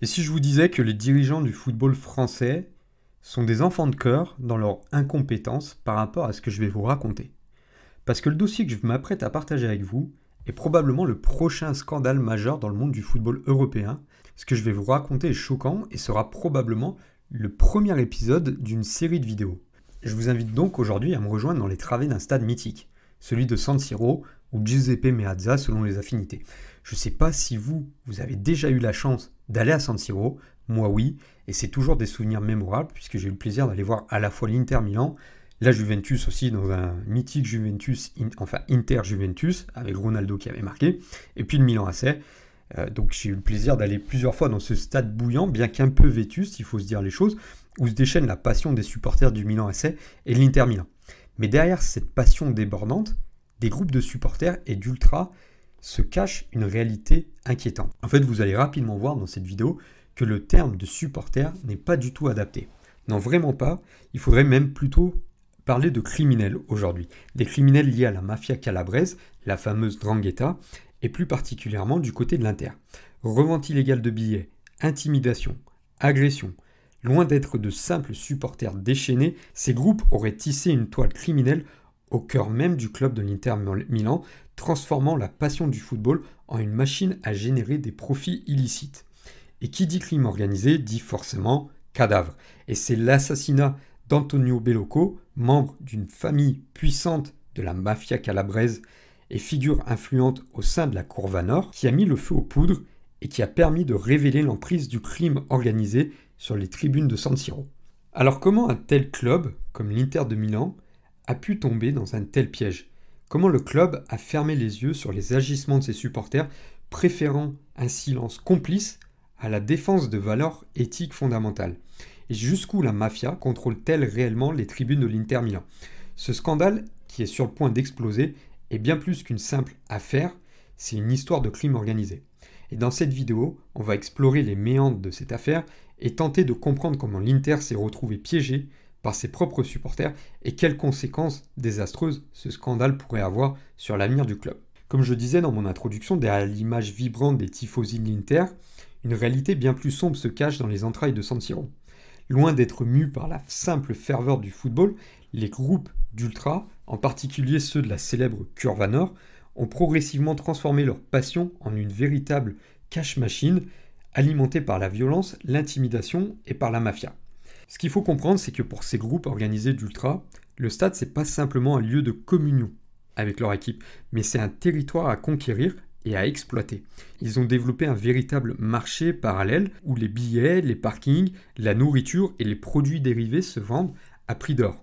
Et si je vous disais que les dirigeants du football français sont des enfants de cœur dans leur incompétence par rapport à ce que je vais vous raconter Parce que le dossier que je m'apprête à partager avec vous est probablement le prochain scandale majeur dans le monde du football européen. Ce que je vais vous raconter est choquant et sera probablement le premier épisode d'une série de vidéos. Je vous invite donc aujourd'hui à me rejoindre dans les travées d'un stade mythique, celui de San Siro ou Giuseppe Meazza selon les affinités. Je ne sais pas si vous, vous avez déjà eu la chance d'aller à San Siro, moi oui, et c'est toujours des souvenirs mémorables puisque j'ai eu le plaisir d'aller voir à la fois l'Inter Milan, la Juventus aussi dans un mythique Juventus, enfin Inter Juventus avec Ronaldo qui avait marqué, et puis le Milan AC. Euh, donc j'ai eu le plaisir d'aller plusieurs fois dans ce stade bouillant, bien qu'un peu vétuste, il faut se dire les choses, où se déchaîne la passion des supporters du Milan AC et de l'Inter Milan. Mais derrière cette passion débordante, des groupes de supporters et d'ultras se cache une réalité inquiétante. En fait, vous allez rapidement voir dans cette vidéo que le terme de supporter n'est pas du tout adapté. Non, vraiment pas. Il faudrait même plutôt parler de criminels aujourd'hui. Des criminels liés à la mafia calabraise, la fameuse Drangheta, et plus particulièrement du côté de l'Inter. Revente illégal de billets, intimidation, agression. Loin d'être de simples supporters déchaînés, ces groupes auraient tissé une toile criminelle au cœur même du club de l'Inter Milan, transformant la passion du football en une machine à générer des profits illicites. Et qui dit crime organisé dit forcément cadavre. Et c'est l'assassinat d'Antonio Bellocco, membre d'une famille puissante de la mafia calabraise et figure influente au sein de la Cour Nord, qui a mis le feu aux poudres et qui a permis de révéler l'emprise du crime organisé sur les tribunes de San Siro. Alors comment un tel club, comme l'Inter de Milan, a pu tomber dans un tel piège Comment le club a fermé les yeux sur les agissements de ses supporters, préférant un silence complice à la défense de valeurs éthiques fondamentales Et jusqu'où la mafia contrôle-t-elle réellement les tribunes de l'Inter Milan Ce scandale, qui est sur le point d'exploser, est bien plus qu'une simple affaire, c'est une histoire de crime organisé. Et dans cette vidéo, on va explorer les méandres de cette affaire et tenter de comprendre comment l'Inter s'est retrouvé piégé par ses propres supporters et quelles conséquences désastreuses ce scandale pourrait avoir sur l'avenir du club. Comme je disais dans mon introduction, derrière l'image vibrante des tifosi de l'Inter, une réalité bien plus sombre se cache dans les entrailles de San Loin d'être mû par la simple ferveur du football, les groupes d'ultra, en particulier ceux de la célèbre Curvanor, ont progressivement transformé leur passion en une véritable cash machine alimentée par la violence, l'intimidation et par la mafia. Ce qu'il faut comprendre, c'est que pour ces groupes organisés d'ultra, le stade, c'est pas simplement un lieu de communion avec leur équipe, mais c'est un territoire à conquérir et à exploiter. Ils ont développé un véritable marché parallèle où les billets, les parkings, la nourriture et les produits dérivés se vendent à prix d'or.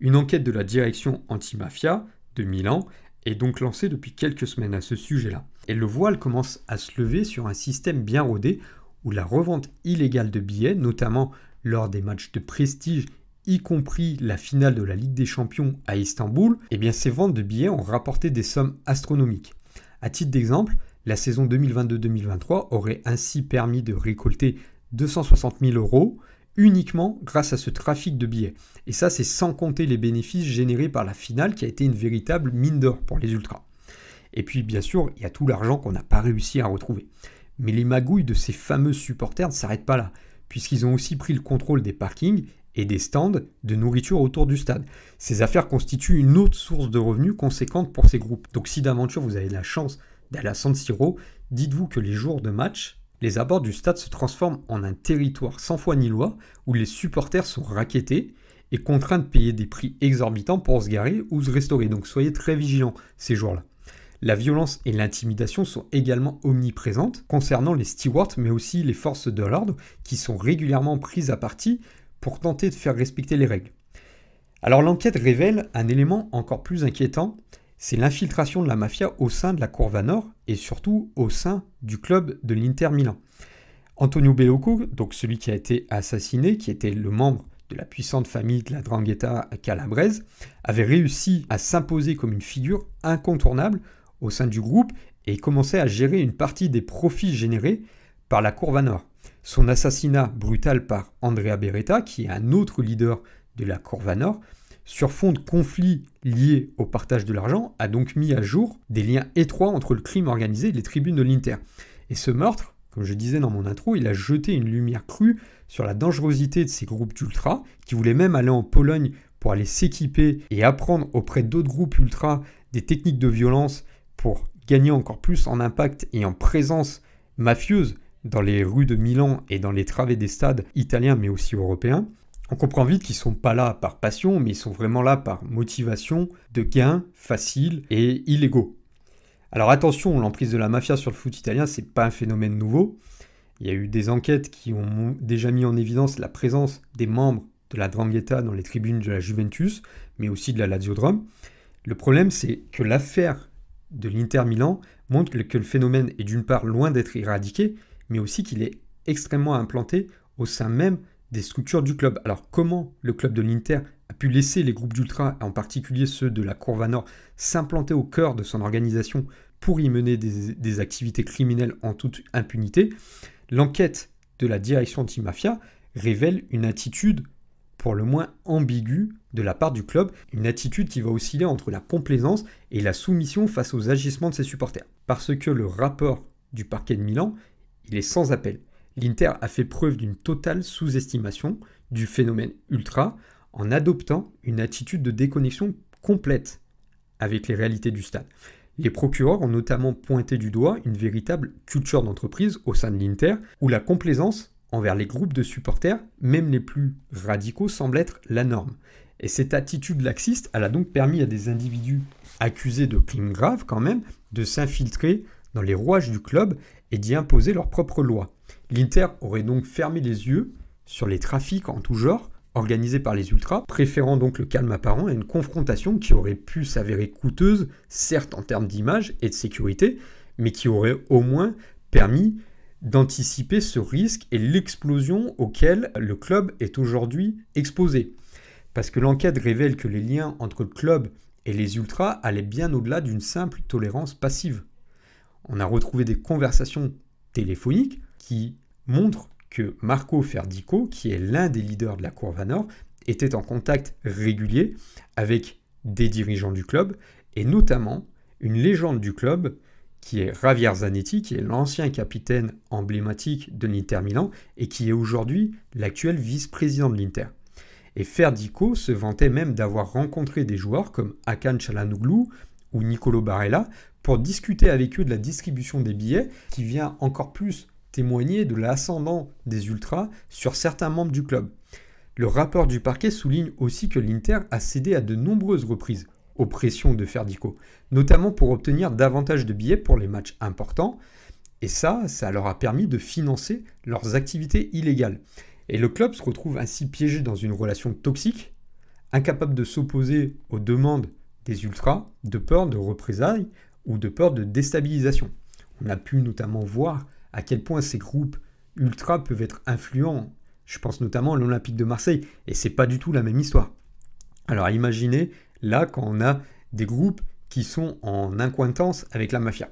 Une enquête de la direction antimafia de Milan est donc lancée depuis quelques semaines à ce sujet-là. Et le voile commence à se lever sur un système bien rodé où la revente illégale de billets, notamment lors des matchs de prestige, y compris la finale de la Ligue des Champions à Istanbul, eh bien ces ventes de billets ont rapporté des sommes astronomiques. À titre d'exemple, la saison 2022-2023 aurait ainsi permis de récolter 260 000 euros uniquement grâce à ce trafic de billets. Et ça, c'est sans compter les bénéfices générés par la finale qui a été une véritable mine d'or pour les Ultras. Et puis, bien sûr, il y a tout l'argent qu'on n'a pas réussi à retrouver. Mais les magouilles de ces fameux supporters ne s'arrêtent pas là puisqu'ils ont aussi pris le contrôle des parkings et des stands de nourriture autour du stade. Ces affaires constituent une autre source de revenus conséquente pour ces groupes. Donc si d'aventure vous avez la chance d'aller à San Siro, dites-vous que les jours de match, les abords du stade se transforment en un territoire sans foi ni loi où les supporters sont raquettés et contraints de payer des prix exorbitants pour se garer ou se restaurer. Donc soyez très vigilants ces jours-là. La violence et l'intimidation sont également omniprésentes concernant les stewards mais aussi les forces de l'ordre qui sont régulièrement prises à partie pour tenter de faire respecter les règles. Alors l'enquête révèle un élément encore plus inquiétant, c'est l'infiltration de la mafia au sein de la Courva Nord et surtout au sein du club de l'Inter Milan. Antonio Bellocco, donc celui qui a été assassiné, qui était le membre de la puissante famille de la Drangheta calabraise, avait réussi à s'imposer comme une figure incontournable au sein du groupe et commençait à gérer une partie des profits générés par la Cour Corvanor. Son assassinat brutal par Andrea Beretta, qui est un autre leader de la Cour Corvanor, sur fond de conflits liés au partage de l'argent, a donc mis à jour des liens étroits entre le crime organisé et les tribunes de l'Inter. Et ce meurtre, comme je disais dans mon intro, il a jeté une lumière crue sur la dangerosité de ces groupes d'ultra, qui voulaient même aller en Pologne pour aller s'équiper et apprendre auprès d'autres groupes ultra des techniques de violence pour gagner encore plus en impact et en présence mafieuse dans les rues de Milan et dans les travées des stades italiens mais aussi européens, on comprend vite qu'ils ne sont pas là par passion, mais ils sont vraiment là par motivation de gains faciles et illégaux. Alors attention, l'emprise de la mafia sur le foot italien, c'est pas un phénomène nouveau. Il y a eu des enquêtes qui ont déjà mis en évidence la présence des membres de la Drangheta dans les tribunes de la Juventus, mais aussi de la Lazio Drome. Le problème, c'est que l'affaire de l'Inter Milan montre que le phénomène est d'une part loin d'être éradiqué, mais aussi qu'il est extrêmement implanté au sein même des structures du club. Alors comment le club de l'Inter a pu laisser les groupes d'ultra, en particulier ceux de la Courva Nord, s'implanter au cœur de son organisation pour y mener des, des activités criminelles en toute impunité L'enquête de la direction anti-mafia révèle une attitude pour le moins ambigu de la part du club, une attitude qui va osciller entre la complaisance et la soumission face aux agissements de ses supporters. Parce que le rapport du parquet de Milan, il est sans appel. L'Inter a fait preuve d'une totale sous-estimation du phénomène ultra en adoptant une attitude de déconnexion complète avec les réalités du stade. Les procureurs ont notamment pointé du doigt une véritable culture d'entreprise au sein de l'Inter où la complaisance envers les groupes de supporters, même les plus radicaux, semble être la norme. Et cette attitude laxiste, elle a donc permis à des individus accusés de crimes graves quand même de s'infiltrer dans les rouages du club et d'y imposer leurs propres lois. L'Inter aurait donc fermé les yeux sur les trafics en tout genre organisés par les ultras, préférant donc le calme apparent à une confrontation qui aurait pu s'avérer coûteuse, certes en termes d'image et de sécurité, mais qui aurait au moins permis d'anticiper ce risque et l'explosion auquel le club est aujourd'hui exposé. Parce que l'enquête révèle que les liens entre le club et les ultras allaient bien au-delà d'une simple tolérance passive. On a retrouvé des conversations téléphoniques qui montrent que Marco Ferdico, qui est l'un des leaders de la Cour Nord, était en contact régulier avec des dirigeants du club et notamment une légende du club qui est Javier Zanetti, qui est l'ancien capitaine emblématique de l'Inter Milan et qui est aujourd'hui l'actuel vice-président de l'Inter. Et Ferdico se vantait même d'avoir rencontré des joueurs comme Akan Chalanoglu ou Nicolo Barella pour discuter avec eux de la distribution des billets qui vient encore plus témoigner de l'ascendant des Ultras sur certains membres du club. Le rapport du parquet souligne aussi que l'Inter a cédé à de nombreuses reprises, aux pressions de Ferdico, notamment pour obtenir davantage de billets pour les matchs importants, et ça, ça leur a permis de financer leurs activités illégales. Et le club se retrouve ainsi piégé dans une relation toxique, incapable de s'opposer aux demandes des ultras de peur de représailles ou de peur de déstabilisation. On a pu notamment voir à quel point ces groupes ultras peuvent être influents. Je pense notamment à l'Olympique de Marseille, et c'est pas du tout la même histoire. Alors imaginez là quand on a des groupes qui sont en incointance avec la mafia.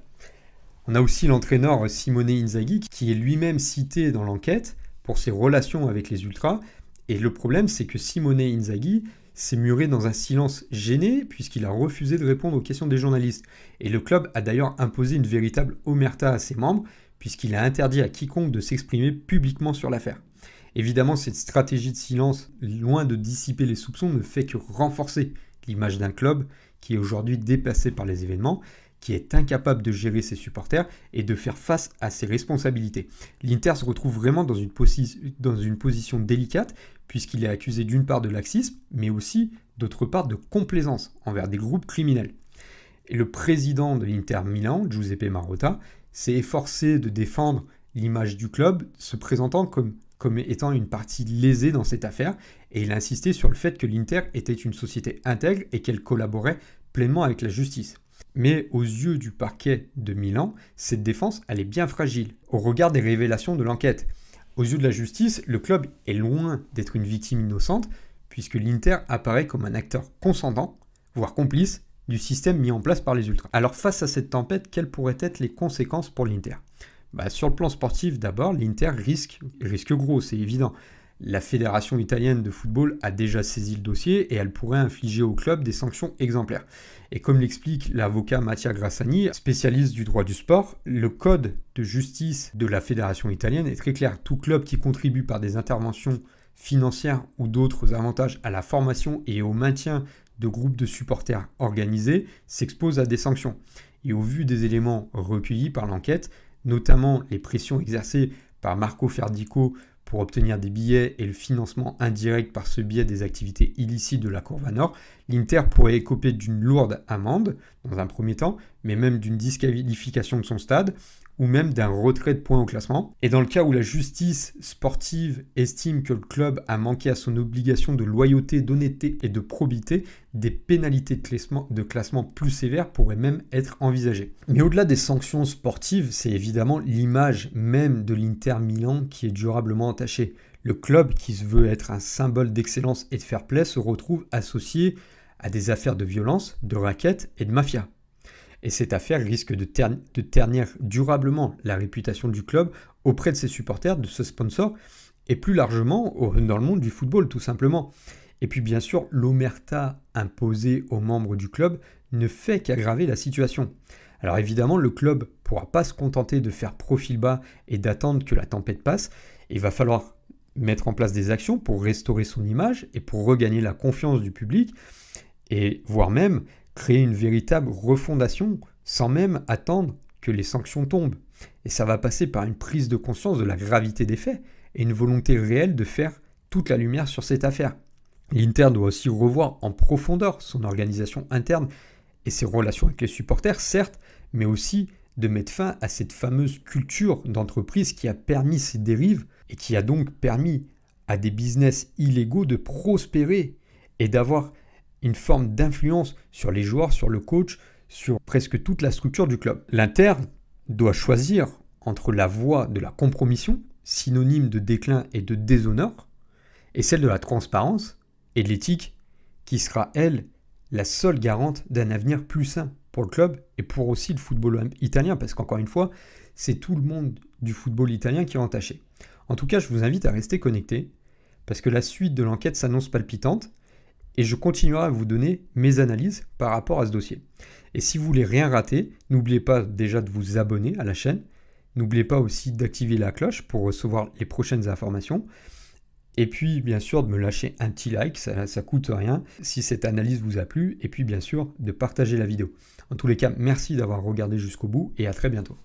On a aussi l'entraîneur Simone Inzaghi qui est lui-même cité dans l'enquête pour ses relations avec les ultras. Et le problème, c'est que Simone Inzaghi s'est muré dans un silence gêné puisqu'il a refusé de répondre aux questions des journalistes. Et le club a d'ailleurs imposé une véritable omerta à ses membres puisqu'il a interdit à quiconque de s'exprimer publiquement sur l'affaire. Évidemment, cette stratégie de silence, loin de dissiper les soupçons, ne fait que renforcer l'image d'un club qui est aujourd'hui dépassé par les événements, qui est incapable de gérer ses supporters et de faire face à ses responsabilités. L'Inter se retrouve vraiment dans une, dans une position délicate, puisqu'il est accusé d'une part de laxisme, mais aussi d'autre part de complaisance envers des groupes criminels. Et le président de l'Inter Milan, Giuseppe Marotta, s'est efforcé de défendre l'image du club, se présentant comme comme étant une partie lésée dans cette affaire, et il a insisté sur le fait que l'Inter était une société intègre et qu'elle collaborait pleinement avec la justice. Mais aux yeux du parquet de Milan, cette défense, elle est bien fragile, au regard des révélations de l'enquête. Aux yeux de la justice, le club est loin d'être une victime innocente, puisque l'Inter apparaît comme un acteur consentant, voire complice, du système mis en place par les Ultras. Alors face à cette tempête, quelles pourraient être les conséquences pour l'Inter bah, sur le plan sportif, d'abord, l'Inter risque, risque gros, c'est évident. La Fédération italienne de football a déjà saisi le dossier et elle pourrait infliger au club des sanctions exemplaires. Et comme l'explique l'avocat Mattia Grassani, spécialiste du droit du sport, le code de justice de la Fédération italienne est très clair. Tout club qui contribue par des interventions financières ou d'autres avantages à la formation et au maintien de groupes de supporters organisés s'expose à des sanctions. Et au vu des éléments recueillis par l'enquête, notamment les pressions exercées par Marco Ferdico pour obtenir des billets et le financement indirect par ce biais des activités illicites de la Corvanor, l'Inter pourrait écoper d'une lourde amende dans un premier temps, mais même d'une disqualification de son stade, ou même d'un retrait de points au classement. Et dans le cas où la justice sportive estime que le club a manqué à son obligation de loyauté, d'honnêteté et de probité, des pénalités de classement, plus sévères pourraient même être envisagées. Mais au-delà des sanctions sportives, c'est évidemment l'image même de l'Inter Milan qui est durablement attachée. Le club, qui se veut être un symbole d'excellence et de fair play, se retrouve associé à des affaires de violence, de raquettes et de mafia et cette affaire risque de, ternir durablement la réputation du club auprès de ses supporters, de ses sponsors, et plus largement dans le monde du football tout simplement. Et puis bien sûr, l'omerta imposée aux membres du club ne fait qu'aggraver la situation. Alors évidemment, le club ne pourra pas se contenter de faire profil bas et d'attendre que la tempête passe. Il va falloir mettre en place des actions pour restaurer son image et pour regagner la confiance du public, et voire même créer une véritable refondation sans même attendre que les sanctions tombent. Et ça va passer par une prise de conscience de la gravité des faits et une volonté réelle de faire toute la lumière sur cette affaire. L'Inter doit aussi revoir en profondeur son organisation interne et ses relations avec les supporters, certes, mais aussi de mettre fin à cette fameuse culture d'entreprise qui a permis ces dérives et qui a donc permis à des business illégaux de prospérer et d'avoir une forme d'influence sur les joueurs, sur le coach, sur presque toute la structure du club. L'Inter doit choisir entre la voie de la compromission, synonyme de déclin et de déshonneur, et celle de la transparence et de l'éthique, qui sera, elle, la seule garante d'un avenir plus sain pour le club et pour aussi le football italien, parce qu'encore une fois, c'est tout le monde du football italien qui est entaché. En tout cas, je vous invite à rester connecté, parce que la suite de l'enquête s'annonce palpitante, et je continuerai à vous donner mes analyses par rapport à ce dossier. Et si vous voulez rien rater, n'oubliez pas déjà de vous abonner à la chaîne, n'oubliez pas aussi d'activer la cloche pour recevoir les prochaines informations, et puis bien sûr de me lâcher un petit like, ça, ça coûte rien, si cette analyse vous a plu, et puis bien sûr de partager la vidéo. En tous les cas, merci d'avoir regardé jusqu'au bout et à très bientôt.